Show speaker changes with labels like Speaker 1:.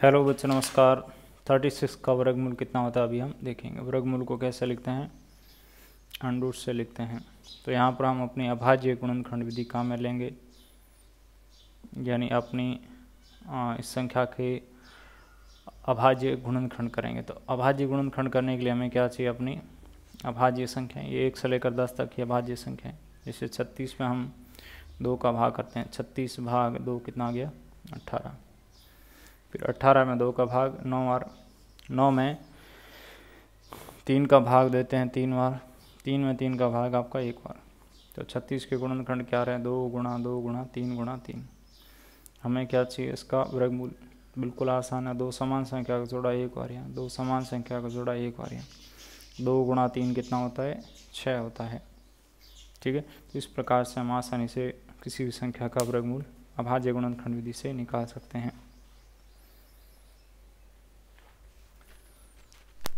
Speaker 1: hello बच्चे नमस्कार thirty six का वर्गमूल कितना होता है अभी हम देखेंगे वर्गमूल को कैसे लिखते हैं अंडूट से लिखते हैं तो यहाँ पर हम अपनी अभाज्य गुणनखंड विधि काम में लेंगे यानी अपनी इस संख्या के अभाज्य गुणनखंड करेंगे तो अभाज्य गुणनखंड करने के लिए हमें क्या चाहिए अपनी अभाज्य संख्या ये एक से लेकर दस तक की अभाज्य संख्या जैसे छत्तीस में हम दो का भाग करते हैं छत्तीस भाग दो कितना गया अट्ठारह फिर अट्ठारह में दो का भाग नौ बार नौ में तीन का भाग देते हैं तीन बार तीन में तीन का भाग आपका एक बार तो छत्तीस के गुणनखंड क्या रहे दो गुणा दो गुणा तीन गुणा तीन हमें क्या चाहिए इसका वर्गमूल बिल्कुल आसान है दो समान संख्या का जोड़ा एक बार यहाँ दो समान संख्या का जोड़ा एक बार यहाँ दो गुणा तीन कितना होता है छः होता है ठीक है तो इस प्रकार से हम आसानी से किसी भी संख्या का वर्गमूल अभाज्य गुणनखंड विधि से निकाल सकते हैं